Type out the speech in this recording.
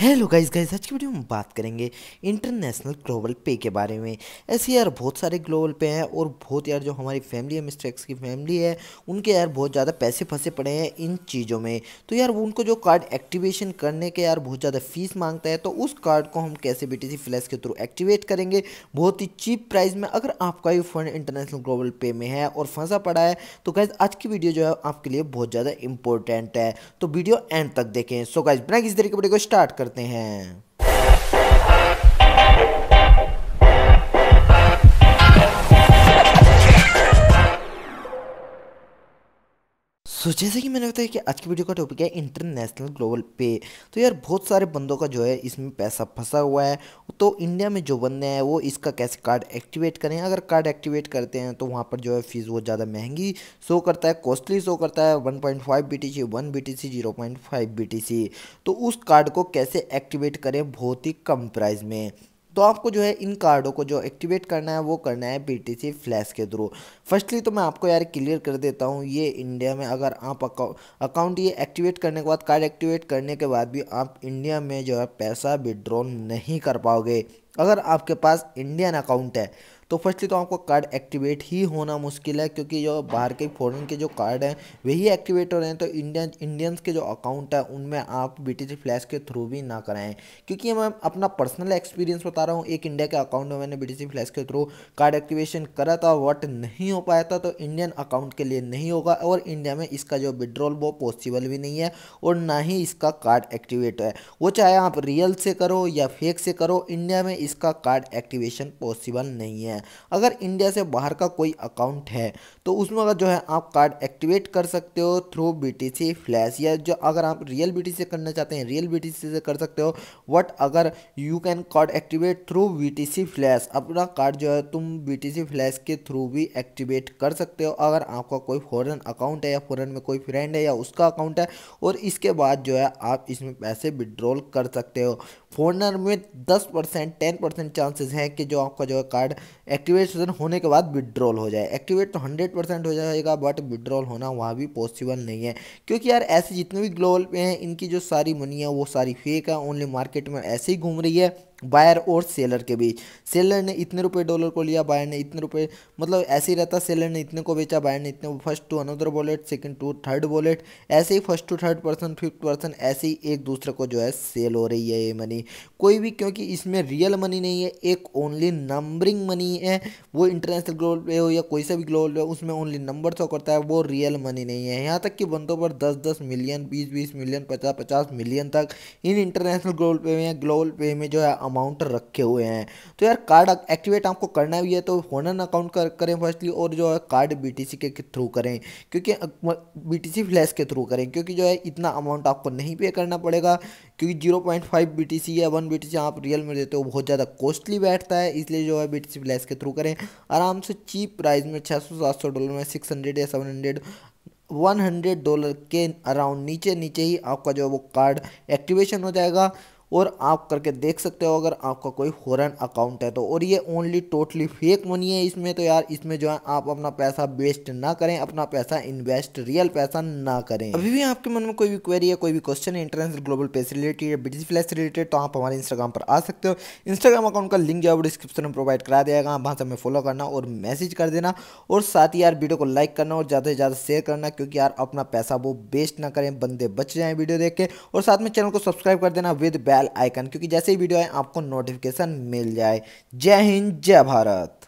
hello guys guys आज की video में बात करेंगे इंटरनेशनल ग्लोबल पे के बारे में ऐसे यार बहुत सारे ग्लोबल पे हैं और बहुत यार जो हमारी फैमिली है मिस्ट्रेक्स की फैमिली है उनके यार बहुत ज़्यादा पैसे फंसे पड़े हैं इन चीज़ों में तो यार वो उनको जो कार्ड एक्टिवेशन करने के यार बहुत ज़्यादा फीस मांगता है तो उस कार्ड को हम कैसे बी टी फ्लैश के थ्रू एक्टिवेट करेंगे बहुत ही चीप प्राइस में अगर आपका ये फ़ंड इंटरनेशनल ग्लोबल पे में है और फंसा पड़ा है तो गाइज आज की वीडियो जो है आपके लिए बहुत ज़्यादा इंपॉर्टेंट है तो वीडियो एंड तक देखें सो गाइज बिना किसी तरीके वीडियो को स्टार्ट कर करते हैं सो तो so, जैसे कि मैंने बताया कि आज की वीडियो का टॉपिक है इंटरनेशनल ग्लोबल पे तो यार बहुत सारे बंदों का जो है इसमें पैसा फंसा हुआ है तो इंडिया में जो बंदे हैं वो इसका कैसे कार्ड एक्टिवेट करें अगर कार्ड एक्टिवेट करते हैं तो वहाँ पर जो है फीस बहुत ज़्यादा महंगी शो करता है कॉस्टली शो करता है one point five B T C one B T C zero point five B T C तो उस कार्ड को कैसे एक्टिवेट करें बहुत ही कम प्राइस में तो आपको जो है इन कार्डों को जो एक्टिवेट करना है वो करना है बी फ्लैश के थ्रू फर्स्टली तो मैं आपको यार क्लियर कर देता हूँ ये इंडिया में अगर आप अकाउंट ये एक्टिवेट करने के बाद कार्ड एक्टिवेट करने के बाद भी आप इंडिया में जो है पैसा विड्रॉ नहीं कर पाओगे अगर आपके पास इंडियन अकाउंट है तो फर्स्टली तो आपको कार्ड एक्टिवेट ही होना मुश्किल है क्योंकि जो बाहर के फॉरेन के जो कार्ड हैं वही एक्टिवेट हो रहे हैं तो इंडियन इंडियंस के जो अकाउंट है उनमें आप बी फ्लैश के थ्रू भी ना कराएं क्योंकि मैं अपना पर्सनल एक्सपीरियंस बता रहा हूँ एक इंडिया के अकाउंट में मैंने बी फ्लैश के थ्रू कार्ड एक्टिवेशन करा था वट नहीं हो पाया था तो इंडियन अकाउंट के लिए नहीं होगा और इंडिया में इसका जो विड्रॉल वो पॉसिबल भी नहीं है और ना ही इसका कार्ड एक्टिवेट है वो चाहे आप रियल से करो या फेक से करो इंडिया में इस जिसका कार्ड एक्टिवेशन पॉसिबल नहीं है अगर इंडिया से बाहर का कोई अकाउंट है तो उसमें अगर जो है आप कार्ड एक्टिवेट कर सकते हो थ्रू बीटीसी फ्लैश या जो अगर आप रियल बीटीसी से करना चाहते हैं रियल बीटीसी से कर सकते हो वट अगर you can card activate through BTC flash अपना कार्ड जो है तुम बीटीसी फ्लैश के थ्रू भी एक्टिवेट कर सकते हो अगर आपका कोई फ़ॉरन अकाउंट है या फ़ॉरन में कोई फ्रेंड है या उसका अकाउंट है और इसके बाद जो है आप इसमें पैसे विड्रॉल कर सकते हो फॉरनर में दस परसेंट टेन परसेंट चांसेज हैं कि जो आपका जो है कार्ड एक्टिवेशन होने के बाद विड्रॉल हो जाए एक्टिवेट तो हंड्रेड परसेंट हो जाएगा बट विड्रॉल होना वहाँ भी पॉसिबल नहीं है क्योंकि यार ऐसे जितने भी ग्लोबल पे हैं इनकी जो सारी मनी है वो सारी फेक है ओनली मार्केट में ऐसे ही घूम रही है बायर और सेलर के बीच सेलर ने इतने रुपए डॉलर को लिया बायर ने इतने रुपए मतलब ऐसे ही रहता सेलर ने इतने को बेचा बायर ने इतने first to another wallet second to third wallet ऐसे ही first to third person fifth person ऐसे ही एक दूसरे को जो है सेल हो रही है ये मनी कोई भी क्योंकि इसमें रियल मनी नहीं है एक ओनली नंबरिंग मनी है वो इंटरनेशनल ग्लोबल पे हो या कोई सा भी ग्लोबल पे उसमें ओनली नंबर शो करता है वो रियल मनी नहीं है यहाँ तक कि बंदों पर दस दस मिलियन बीस बीस मिलियन पचास पचास मिलियन तक इन इंटरनेशनल ग्लोबल पे में ग्लोबल पे में जो है अमाउंट रखे हुए हैं तो यार कार्ड एक्टिवेट आपको करना भी है तो होनन अकाउंट कर, करें फर्स्टली और जो है कार्ड बी के थ्रू करें क्योंकि बी फ्लैश के थ्रू करें क्योंकि जो है इतना अमाउंट आपको नहीं पे करना पड़ेगा क्योंकि zero point five B T C या वन बी टी सी आप रियल में देते हो बहुत ज़्यादा कॉस्टली बैठता है इसलिए जो है बी टी सी फ्लैश के थ्रू करें आराम से चीप प्राइस में छः सौ सात सौ डॉलर में सिक्स हंड्रेड या seven hundred one hundred dollar के अराउंड नीचे नीचे ही आपका जो है वो कार्ड एक्टिवेशन हो जाएगा और आप करके देख सकते हो अगर आपका कोई फ़ॉरन अकाउंट है तो और ये ओनली टोटली फेक मनी है इसमें तो यार इसमें जो है आप अपना पैसा वेस्ट ना करें अपना पैसा इन्वेस्ट रियल पैसा ना करें अभी भी आपके मन में कोई भी क्वेरी है कोई भी क्वेश्चन है इंटरनेशनल ग्लोबल पे से रिलेटेड या बिजनेस फ्लैश से रिलेटेड तो आप हमारे इंस्टाग्राम पर आ सकते हो इंस्टाग्राम अकाउंट का लिंक जो है डिस्क्रिप्शन में प्रोवाइड करा देगा वहाँ से हमें फॉलो करना और मैसेज कर देना और साथ ही यार वीडियो को लाइक करना और ज़्यादा से ज़्यादा शेयर करना क्योंकि यार अपना पैसा वो वेस्ट ना करें बंदे बच जाएँ वीडियो देख के और साथ में चैनल को सब्सक्राइब कर देना विद बैक बेल आइकन क्योंकि जैसे ही वीडियो आए आपको नोटिफिकेशन मिल जाए जय हिंद जय भारत